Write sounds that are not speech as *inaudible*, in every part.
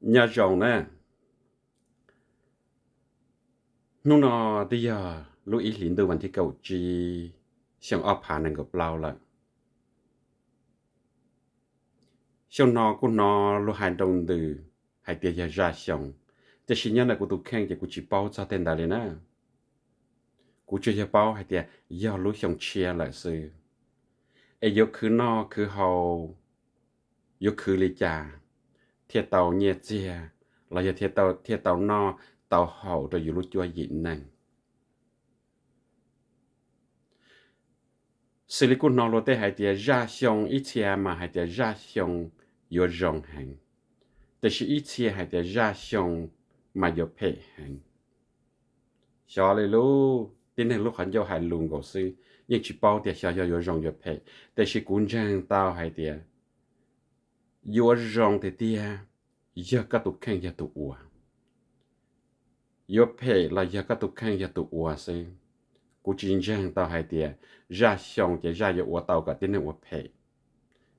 nhà giàu nè nó nó đi à, lúc ít lính tư vẫn thì cầu chi xong ấp hà này gặp lao lại xong nó cũng nó lúc hai đồng từ hai tiền giờ ra xong thì xin nhớ là của tôi khen thì của chỉ bao cho tên đại liền nè của chưa bao hai tiền giờ lúc xong chia lại sự ai yêu cứ nó cứ hầu yêu cứ lý cha thiệt tàu nhẹ dìa là giờ thiệt tàu thiệt tàu no tàu hậu rồi dù lúc chua dị nàng sự lý của nó lo tê hai tia ra xong ít chia mà hai tia ra xong yo rong hành thế sĩ ít chia hai tia ra xong mà yo phe hành cho lý lu tin hàng lúc hắn yo hai luôn gò sư nhưng chỉ bao tia sao yo yo rong yo phe thế sĩ cũng chẳng tao hai tia yo rong thì tia ya ka tục khang ya tục ua yo pe là ya ka tục khang ya tục ua se ku chin jang tao hai tia ja xiong thì ja ya ua tao ka tin ne ua pe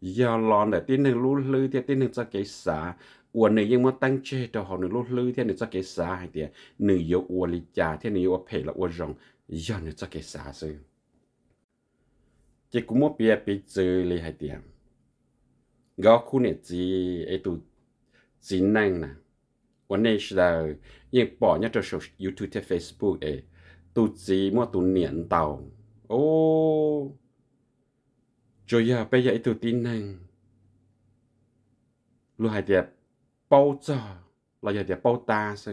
ya lon de tin ne lu lư tia tin ne cha ke sa ua ne nhưng mà tang che to họ ne lu lư tia ne cha ke sa hai tia ne yo ua li cha tia ne yo pe là ua rong ya ne cha ke sa se chỉ cũng một bia bị chơi lấy hai tiếng gó khu nè gì ấy tụ gì năng nè วันนี้เรายังปอเนี่ยจะช YouTube ที่ Facebook เอตุจีมั่วตุเนียนเต่าโอ้จอยาไปยัยตุตีนังลูหายเดียเป้าจ้าเราอยากเดียเป้าตาซึ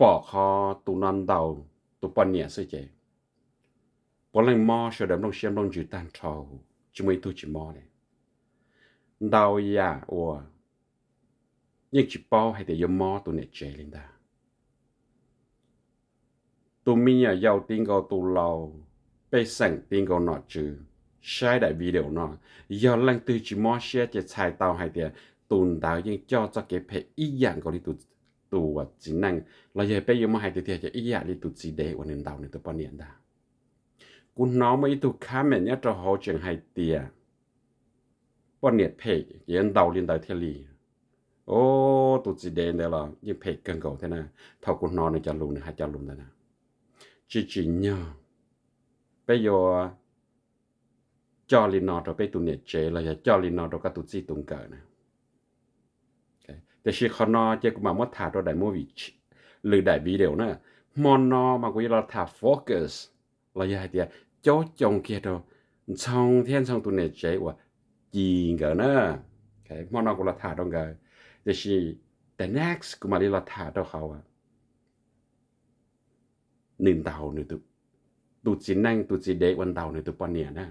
ปอคอตุนอนเต่าตุปอนเนียซึเจปอนเลยมอเสด็จลงเชียมลงจืดตันทอ chúng mình tu chỉ mò này đau ya ủa nhưng chỉ bao hay để yếm mò tụi này chơi lên ta tụi mình ở giàu tiền gạo tụi lâu bê sẵn tiền gạo nọ chứ sai đại video nọ giờ lần từ chỉ mò xe chỉ xài tàu hay để tụi đào những cho cho cái phe ý dạng gạo đi tụi tụi chỉ năng là giờ bây giờ mà hay để thì chỉ ý dạng đi tụi chỉ để ổn định tàu này tụi bao nhiêu ta กูน้องไม่ตุข้าแม่เนี่ยจะหอจังไฮเตียปนเนี่ยเพกยันดาวลินดาวเทลีโอ้ตุจีเดนเดล่ะยิ่งเพกเกินเก่าเท่านะเท่ากูน้องเนี่ยจะลุนฮะจะลุนเท่านะจีจีเนี่ยไปโยจอลินนอตัวไปตุเนี่ยเจเลยจอลินนอตัวก็ตุจีตุงเกิดนะแต่ชีคอนอเจกูมามดถาตัวไดโมวิชหรือไดวีเดียวนะมอนนอมากุยเราถาโฟกัสเราอยากให้เดีย cho chồng kia đó xong thiên xong tụi này chế quả gì ngờ nữa cái món nào cũng là thả đông ngờ thì the next cũng mà đi là thả đâu khâu à nên tàu nữa tụi tụi chỉ năng tụi chỉ để quan tàu nữa tụi quan niệm nè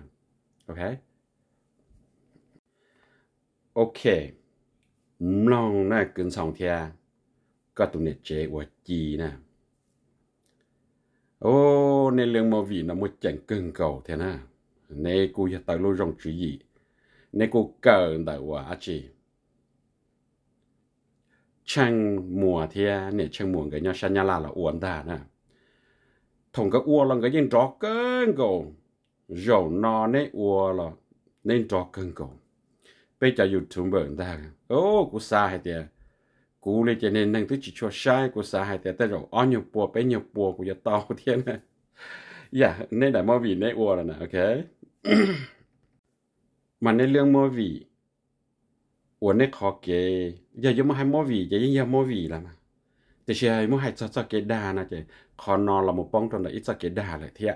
ok ok mong nè cơn sóng thia có tụi này chế quả gì nè oh lô này lượng màu vị nó mới chẳng cưng cầu thế na nè cô giờ tạo lô rong chữ gì nè cô cờ đại quả chị chăng mùa thì nè chăng mùa cái nhau sang nhà là là uốn đà nè thằng cái uốn là cái dân trọ cưng cầu rồi nó nè uốn là nên trọ cưng cầu bây giờ youtuber đà ô cô xa hay tiệt cú lên cho nên năng tức chỉ cho sai của xã hải tế tới rồi ăn nhiều bùa bé nhiều bùa của gia tao *laughs* thiên này yeah, dạ, nên đại mô vị nên ua rồi nè, ok? *clears throat* mà nên lương mô vị, ua nên khó kê, giờ giờ mô hai mô vị, giờ giờ mô vị là mà. Thì xe hai mô cho cho kê đà nè kê, khó nó là một bóng trong đó ít cho đà lại thiệt,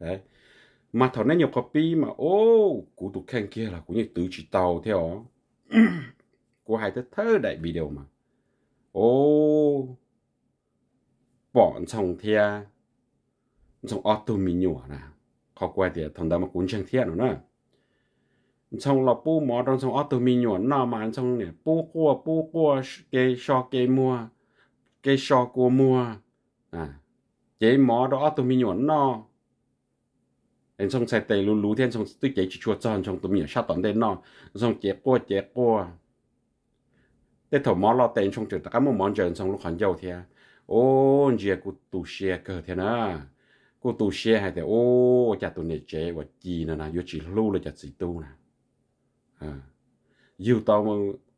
Đấy. Mà thọ nên nhiều copy mà, ô, oh, cụ khen kia là cũng như tự chỉ tàu theo. của hai thức thơ đại video mà. Ô, oh, bọn chồng trong auto mình nhỏ nè khó quay thì thằng đó mà cũng chẳng thiệt nữa nè trong lọ bu mỏ trong trong auto mình nhỏ nọ mà trong này bu cua bu cua cái sò cái mua cái sò cua mua à cái mỏ đó auto mình nhỏ nọ em trong xe tay luôn luôn thiên trong tôi chỉ chua tròn trong tụi mình sát toàn đây nọ trong chế cua chế cua để thầu mỏ lọ tiền trong trường tất cả một món trời trong lúc hắn giàu thì ô giờ cụ tụ xe cờ thế nào cô tu xe hay thì ô cha tu nè chế và chi nè nè vô chỉ lưu là cha chỉ tu nè à yêu tao mà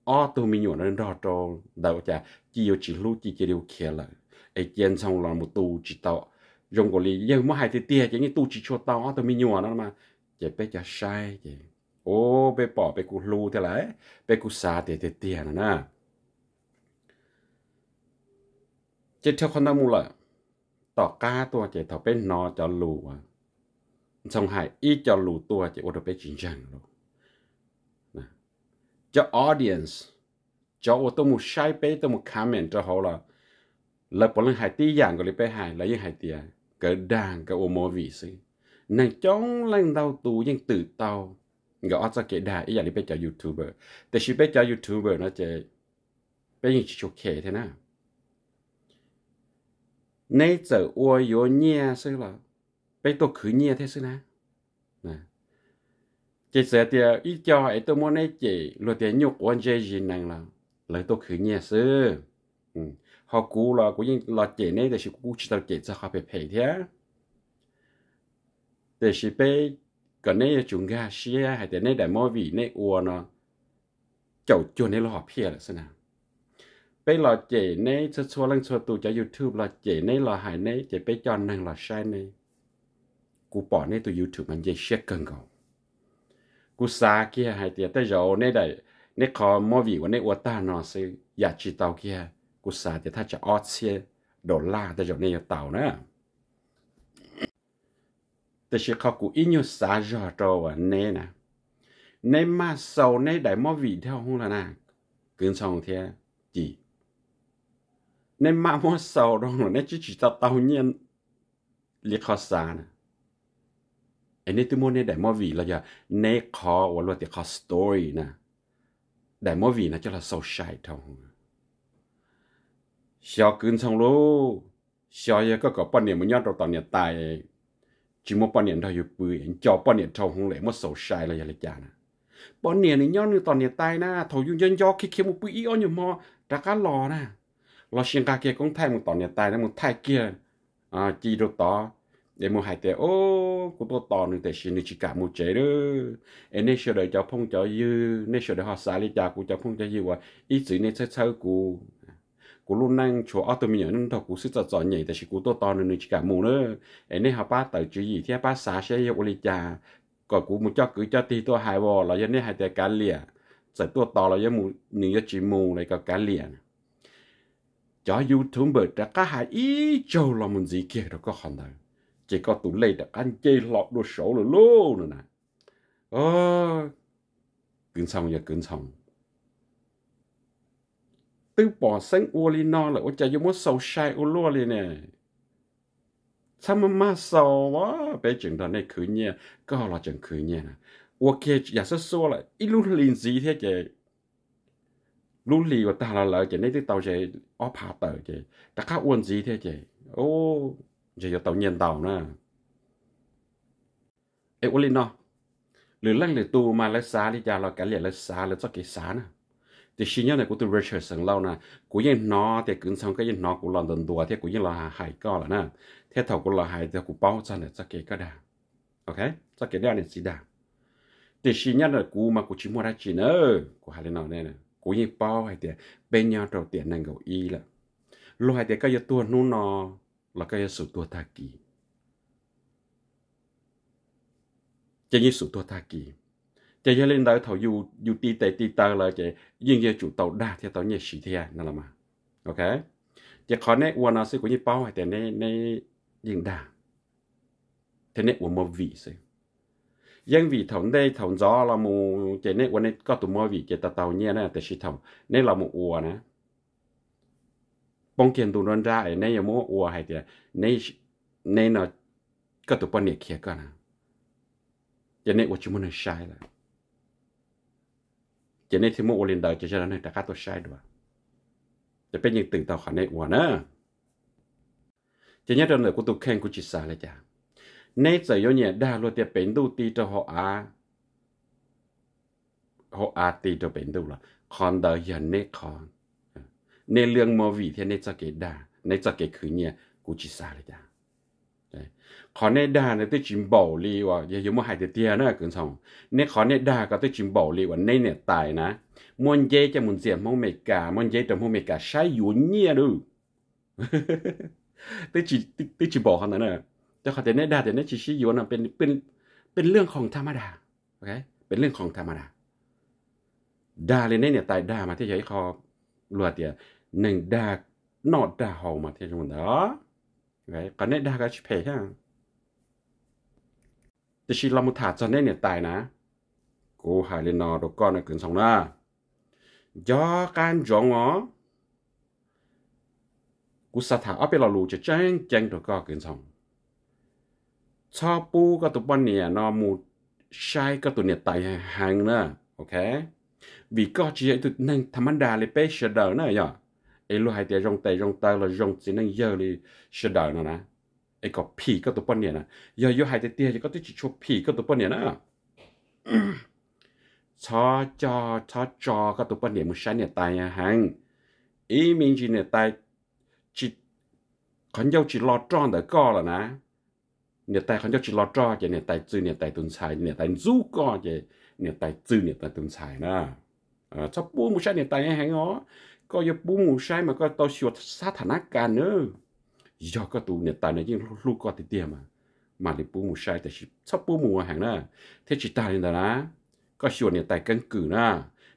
ô tu mi nhuận nên đo cho đâu cha chi vô chỉ lưu chi chỉ điều khiển là ai chén xong là một tu chỉ tao dùng của lý nhưng mà hai thì tia chỉ như tu chỉ cho tao ô tu mi nhuận nó mà chỉ bé cha sai chế ô bé bỏ bé cụ lưu thế lại bé cụ xa thì thì tia nè nè chế theo con ta mua lại ต่อก้าตัวเจถอเป็นนอจอลูอ่ะสงหายอีจอลูตัวเจอดไปจริงจังลูนะจะ audience จะอตัวมูใช้ไปตัวมู comment จะเขาละแล้วพอเรื่องหายตีอย่างก็เลยไปหายแล้วยังหายเตียก็ด่างก็โอโมวีซินั่นจ้องเล่นเราตูยังตื่นเตาก็อาจจะเกดได้อีอย่างนี้ไปจากยูทูบเบอร์แต่ชีไปจากยูทูบเบอร์นะเจไปยังชิชโอเคเท่านั้น nay giờ ua yo nhẹ sư là bây tôi khử nhẹ thế sư nè chỉ sợ tiệt ít cho ấy tôi muốn nay chỉ lo tiền nhục quan chế gì năng là lấy tôi khử nhẹ sư ừ. họ cú là cũng như là chỉ này để sự cú chỉ tao chỉ cho họ bị phải thế để sự bây cái này chúng ta xia hay để này để mọi vị này uo nó chậu chuột này là họ phê là sao nào bây là chế này cho xua lăng xua tụ cho youtube là chế này là hải này chế bây cho năng là sai nấy cú bỏ nấy tụ youtube anh dây xét cần cầu cú xa kia hải tiệt tới giờ này đây này khó mò vị của này ô ta nó sẽ giả chỉ tàu kia cú xa thì ta cho ót xe đổ la tới rồi nấy tàu nữa tới sẽ khó cú ít nhiều xa rồi rồi nấy nè nấy mà sau này đại mò vị theo không là nè cứng xong thế chỉ nên mà mua sầu đó nó chỉ chỉ tao tao nhiên liệt khó xa nè anh e ấy tôi mua nên để mua vì là giờ nên khó và luật thì khó story nè để mua vì nó cho là sầu sai thôi xóa cứng xong lô xóa giờ có có bao nhiêu mình nhớ đầu tao nhiệt tài chỉ mua bao nhiêu thôi yêu bự anh cho bao nhiêu thôi không lẽ mua sầu sai là giờ lại già nè bao nhiêu này nhớ như tao nhiệt tài na thầu yêu nhân do khi khi một bự ý ở nhiều mò đã cá lò nè lo xin ca kia cũng thay một tỏ nhà tài nó một thay kia à chỉ được tỏ để một hai tệ ô của tôi tỏ nên tệ xin được chỉ cả một chế đó em nên sửa đợi cho phong cho dư nên sửa đợi họ xả đi chả cũng cho phong cho dư và ý gì nên sẽ sơ của, của luôn năng chỗ ở tôi mình nhận thật cụ sức giỏi nhảy tại của tôi tỏ nên chỉ cả mù nữa em nên họ ba tự chữ gì thì ba xả sẽ yêu đi chả còn của một cho cứ cho tí tôi hai bò là dân nên hai tệ cá liền, giải tôi tỏ là dân một những chỉ mù này cả cá liền cho youtuber đã có hai ý châu là mình gì kia rồi có hòn nào chỉ có tụi lấy đã anh chơi lọt đồ sổ là luôn rồi nè ờ cứng xong giờ cứng xong tư bỏ sáng ua li no là ô cha giống sâu sai ô lúa li nè sao mà má sâu quá bé chừng đó này khử nhẹ có là chừng khử nhẹ nè ô kia giả sơ sơ là ít lúc linh gì thế chứ lúc lì và ta là lợi chỉ nên tàu chỉ óp hạ chỉ ta khác uốn gì thế chỉ ô chỉ có tàu nhiên tàu nè ê ô lửa lăng lửa tu mà lửa xá đi ra là cái lửa lửa xá lửa cho cái xá nè thì xin nhớ này của tôi Richard sừng lâu nè của những nó thì cứ xong cái những nó của London đùa thì của những là hải co là nè thế thầu của là hải thì của bao chân này cho cái cái đà ok cho cái đà này gì đà thì xin nhớ là của mà của chỉ chỉ nữa của hải lên này nè u ye bao hay tiền bên nhau trầu tiền năng gầu y là lúc hay tiền cái giờ tua nu nọ là cái giờ sự tua tha kỳ chỉ như sự tua tha kỳ chỉ như lên đời thầu dù dù ti tệ ti tơ là chỉ riêng như chủ tàu đa thì tàu nhẹ sĩ thea à, nè là mà ok chỉ khó nét uo nó sẽ của như bao hay tiền nè nè riêng đa thế nè uo mơ vị sẽ dân vì thằng đây thằng gió là mù chế này quan này có tụi mò vì chế tàu tàu nhẹ này แต่ชิทำนี่เราหมูอัวนะปงเกียนตุนรันได้ในยามอัวให้เดียในในเนาะก็ตตัวปนเนี่ยเขียกันนะเจเนว่าชิมันใช่ละเจเนที่มัวลินเดอร์จะใช่แล้วเนี่ยแต่ก็ตัวใช่ด้วยจะเป็นอย่างตื่นเต่าขันในอัวนะเจเนตอนเนี่ยกูตุกแข่งกูจิตสาเลยจ้ะ nay giờ yo nhẹ đa luôn tiệp bến đâu ti cho họ à họ à ti cho bến đâu là còn đời hiện nay còn nay lương mò vị thế nay cho cái đa nay cho cái khứ nhẹ cũng chỉ xa lại đa còn nay đa này tôi chìm bảo li và giờ yo mua hai tiệp tiền nữa cũng xong nay còn nay đa có tôi chìm bảo li và nay nè tài nè muốn dây cho muốn diện mong mẹ cả muốn dây cho mong mẹ cả sai yến nhẹ đâu tôi chỉ tôi chỉ bảo hắn nữa จะเขาแต่เนดาแต่เนชิชิโยนเป็นเป็นเป็นเรื่องของธรรมดาโอเคเป็นเรื่องของธรรมดาดาเลยเนี่ยตายดามาที่ใช้คอลวดเดียหนึ่งดานอดดาหอามาที่ชมุนเด้อไคก็เน่ดาก็ชิเพช่แต่ชีลามุถาจนเนี่ยตายนะ กูหายเลยนอดก้อนในกึ่งสองหน้าย่อการจงอ๋อกูสัตถาเอาไปเราลูจะแจ้งแจ้งตัวก็กินสอง cho bu các tụ bọn nè à, nó mù sai các tụ nè tại hàng nữa ok vì có chỉ ấy tụ nên tham đà lấy bé sờ đờ nữa nhở ấy lúc hai tay rong tay rong tay là rong chỉ nên giờ đi sờ đờ nữa nè ấy có pì các tụ bọn nè nè giờ giờ hai tay tia thì có tụ chỉ cho pì các bọn nè nữa *clears throat* cho cho cho cho các tụ bọn nè mù sai nè tại hàng ý mình à chỉ nè tại chỉ còn dâu chỉ lo tròn để co là nè เนี่ยแต่เขาจะชิลอจอจะเนี่ยแต่จื้อเนี่ยแต่ตุนชายเนี่ยแต่จู้ก็จะเนี่ยแต่จื้อเนี่ยแต่ตุนชายนะเออชอบปูมูชายเนี่ยแต่แหงอ๋อก็อย่าปูมูชายมันก็ต้องชวดสถานการณ์เนอะยอก็ตูเนี่ยแต่เนี่ยยิ่งลูกก็ติดเตี้ยมามาเลยปูมูชายแต่ชิชอบปูมูแหงนะเทชิตาเนี่ยนะก็ชวนเนี่ยแต่กังกือนะ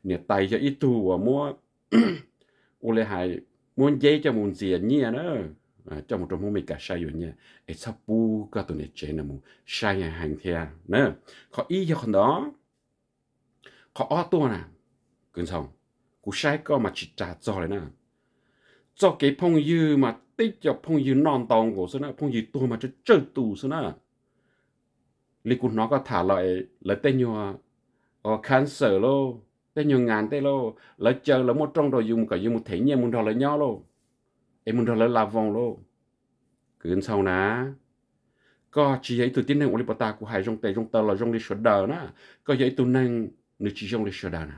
เนี่ยแต่จะอีตัวมัวอุเลหายมวนเย่จะมุนเสียเนี่ยเนอะ Ờ, cho một trong mấy cả sai rồi nha ấy sắp bu các tuần này chế là một sai hàng thea nè khó ý cho con đó khó ô tua nè gần xong cú sai có mà chỉ trả cho lại nè cho cái phong dư mà tích cho phong dư non tòng của số nè phong dư tua mà cho chơi tù số nè lý cú nó có thả lại là tên nhau ở cancer lô tên nhau ngàn tên lô là chờ là một trong rồi dùng cả dùng một thể nhiên muốn đòi lại nhau lô em muốn là là vòng lô cứ sau ná có chỉ giấy tụi tin năng của ta của hai trong tay trong tay là trong lịch sửa đờ nè có giấy từ năng nửa chỉ trong lịch sửa đờ nè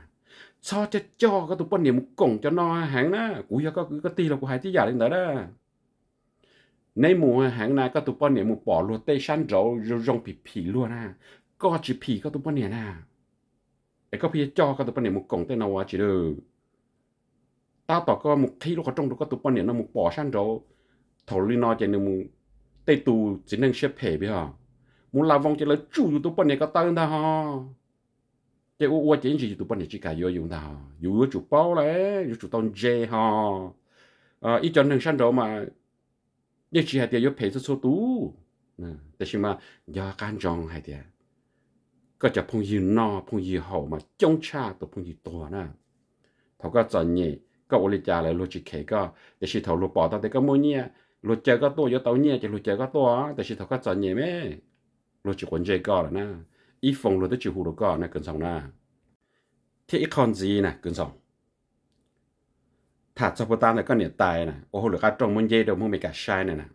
cho cho cho các tụi bọn niệm cổng cho nó hàng nè của do có có ti là của hai tí giả lên đó đó nay mùa hàng này các tụi bọn niệm bỏ luôn tây san rổ rong pì pì luôn nè có chỉ pì các tụi bọn niệm nè để có phi cho các tụi bọn niệm cổng tây nào chỉ được tao tỏ có một khi lúc ở trong đó có tụ bọn nó một bỏ sang rồi thầu lý nó chạy nên một tây tù chỉ nên xếp hệ bây giờ muốn làm vong chỉ là chủ yếu tụ bọn này có tên đó ha cái ô ô chỉ chỉ tụ bọn này chỉ cả yếu dùng ta yếu yếu chủ bao đấy yếu chủ tông dê ha à ít cho nên sang rồi mà như chỉ hay tiêu phải số tú แต่ชิมายาการจองให้เดียก็จะพงยีนอพงยีเห่ามาจ้องชาตัวพงยีตัวนะเขาก็จะเนี่ยก็อุลิจาเลยลูจิเคก็เดี๋ยวชิทอลูปอตอนเด็กก็มูเนี่ยลูเจก็ตัวยอเตาเนี่ยจะลูเจก็ตัวแต่ชิทอก็จอนเนี่ยแม่ลูจิคนเจก็แล้วนะอีฟงลูตัวจิฮูลูก็นะเกินสองหน้าที่อีคอนจีนะเกินสองถ้าจะพูดตามก็เนี่ยตายนะโอ้โหหรือการตรงมันเย่เดี๋ยวมึงไม่กัดใช่เนี่ยนะ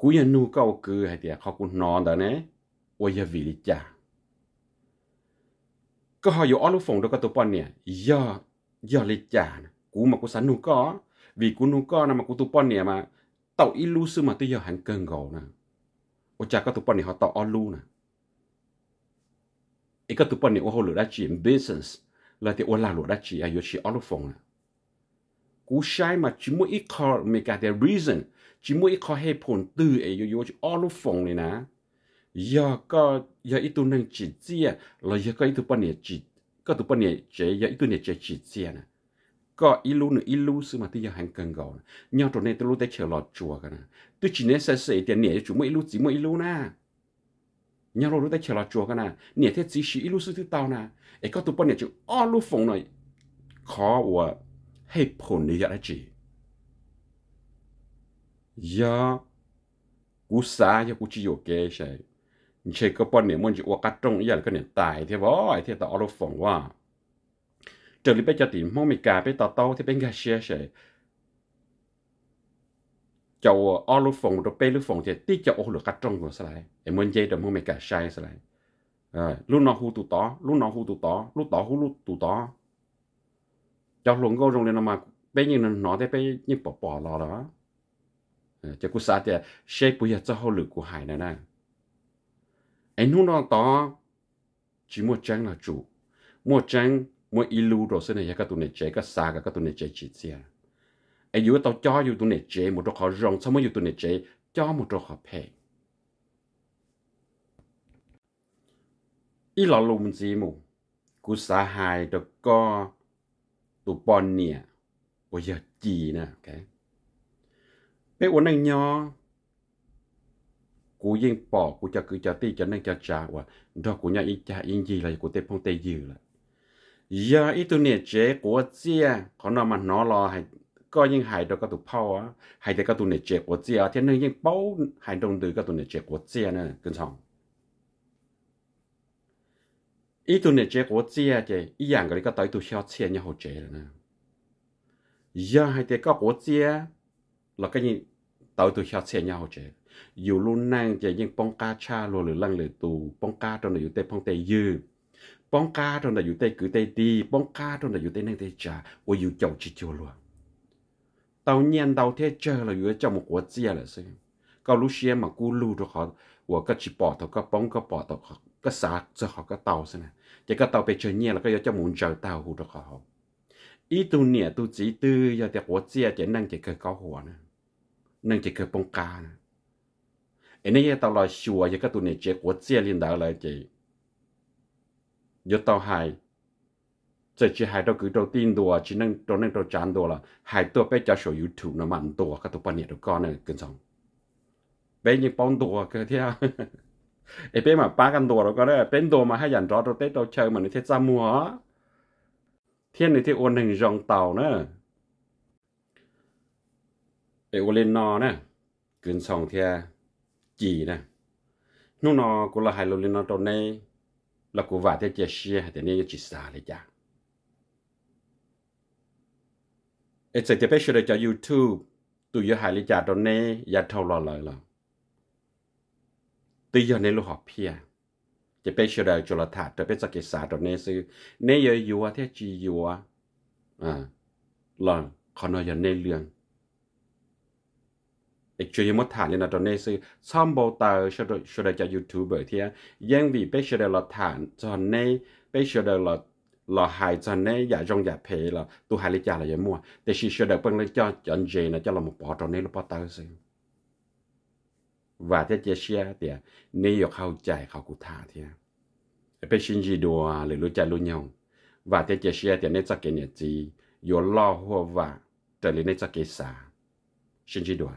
กูยังนูก็คือให้เดียเขากูนอนแต่เนี่ยโอ้ยวิลิจาก็หอยู่อ้อลูกฟงดูก็ตัวปอนเนี่ยยอ giờ lịch chả cú mà cú sắn nung có vì cú nung có mà cú tu pon nè mà tàu ilu sư mà tôi giờ hàng cần gò nè ô cha có tu pon nè họ tàu olu nè ý có tu pon nè ô hồ lửa đã chỉ business là thì ô là lửa đã chỉ à yo chỉ olu phong nè cú sai mà chỉ mỗi ít khó mấy cả the reason chỉ mỗi ít khó hay phồn từ ấy yo yo chỉ olu phong này nè giờ có giờ ít tu năng chỉ chia là giờ có ít tu pon nè chỉ ก็ตุปเนี่ยเจียอีตัวเนี่ยเจียจีเจียนะก็อีลูนึงอีลูซึ่งมาที่ยังหันกันก่อนยอดตรงนี้ตัวลูกได้เฉลอดจัวกันนะตัวจีเนี่ยเสียเสียเดียเนี่ยจู่ไม่อีลูจีไม่อีลูนะยอดลูกได้เฉลอดจัวกันนะเนี่ยเทจีชีอีลูซึ่งที่เตานะไอ้ก็ตุปเนี่ยจู่อ้อลูฟงหน่อยขอว่าให้ผลในยาจียากูสายากูจิโยเกใช่เชก็ปอนเนี่ยมันจะอวกัดตรงอย่างก็เนี่ยตายเทวอยเทต่ออรุฟงว่าเจอริเปจติมองมีกาไปต่อเต้าที่เป็นกาเชียเฉยเจ้าอรุณ์ฟงวเปรุฟงเจตีจะโอหลุดกัดตรงหัวสลายไอ้มันเจดมองมีกาใช้สลายลูกน้องหูตุต่อลูกน้องหูตุต่อลูกต่อหูลูกตุต่อเจ้าหลวงก็โรงเรียนมา ไปยังนหนอได้ไปยิงปอบปอรอแล้วจะกูสาแต่เชกปุยจะเขาหลุดกูหายนน่ anh hùng nào to chỉ mua trang là chủ mua trang mua ilu rồi xin này các tụi này chế các xa các tụi này chế chỉ xe à. anh yêu tao cho yêu tụi này chế một đôi khó rong xong mới yêu tụi này chế cho một đôi khó phê ý là lùm gì mù cú xa hài được co tụ bọn nè bây giờ chỉ nè cái bé uống anh nho cú yên bỏ cú cho cứ cho ti cho nên cho trả và đó cú nhà ít cha yên gì là cú tê phong tê dư là giờ ít tu nè chế của chia có nó mà nó lo hay có những hải đó các tụ phao á hay để các tụ nè chế của chia thế nên những bao hải đồng từ các tụ nè chế của chia nè cân trọng ít tu nè chế của chia chế ít dạng cái các tới tu xeo chia nhau chế rồi nè giờ hay để các của chia là cái gì tới tu xeo chia nhau chế dù luôn nang chạy dân bong ca cha lo lửa lăng lửa tù bong ca trong này dù tê phong tê dư bong ca trong này dù tê cứ tê ti bong ca trong này dù tê năng tê cha ô dù chồng chỉ chua luôn tàu nhiên tàu thế chờ là dù trong một quả chia là sao cao lúc xe mà cú lưu cho họ và các chỉ bỏ thầu các bóng các bỏ thầu các xã cho họ các tàu xem nè chỉ các tàu về chơi nhẹ là các do cho tàu hụt cho họ ý tu nhẹ tu chỉ tư do quả chia chỉ năng chỉ cơ cao hỏa nè năng chỉ cơ bóng ca nè anh ấy tao lo sửa giờ các tụi này chế của chia liên đạo lại chị giờ tao hài giờ chỉ hài đâu cứ đầu tiên đồ chỉ năng đầu năng đầu chán đồ là hài tôi bé cho sổ youtube nó mặn đồ các tụi bạn nhện đồ con này cần xong bé như bóng đồ cơ thế à bé mà ba căn đồ rồi có đấy bé đồ mà hai dàn rõ đồ tết đồ chơi mà nó thế ra mua thiên này thì ôn hình dòng tàu nữa ai e ôn lên no nữa cần xong thế จีนะนู่นนอกุละหายลุลินอตอนนี้เรากูว่าแต่จะเชียแต่นี่จิตสาเลยจ้ะเอ็ดเสจะไปช่วยจายูทูบตุยหายเลยจ้ตอนนี้อย่าเท่ารอเลยหรอตุยในลูกหอบเพียจะไปช่วยจุลธาตุจะไปสกิสาตอนนี้ซื้อเนยยัวเทจียัวอ่าลองขอนอยในเรื่องอีกช่วยมดฐานเนี่ยนะตอนนี้คือซ่อมโบเตอร์ช่วยช่วยจากยูทูบเบอร์ที่ยังวีไปช่วยเราฐานจอนในไปช่วยเราเราหายจอนในอย่าจงอย่าเพลเราตัวหายลิจาเราอย่ามั่วแต่ชีช่วยเด็กเพิ่งเลยจอนจอนเจนะจะเราหมดปอตอนนี้เราปอเตอร์สิว่าจะเจเชียเตียนี่อยากเข้าใจเขากูท่าเทียไปชินจีดัวหรือรู้ใจรู้ยงว่าจะเจเชียเตียในจักเกเนี่ยจีโยล่อหัวว่าแต่หรือในจักเกสาชินจีดัว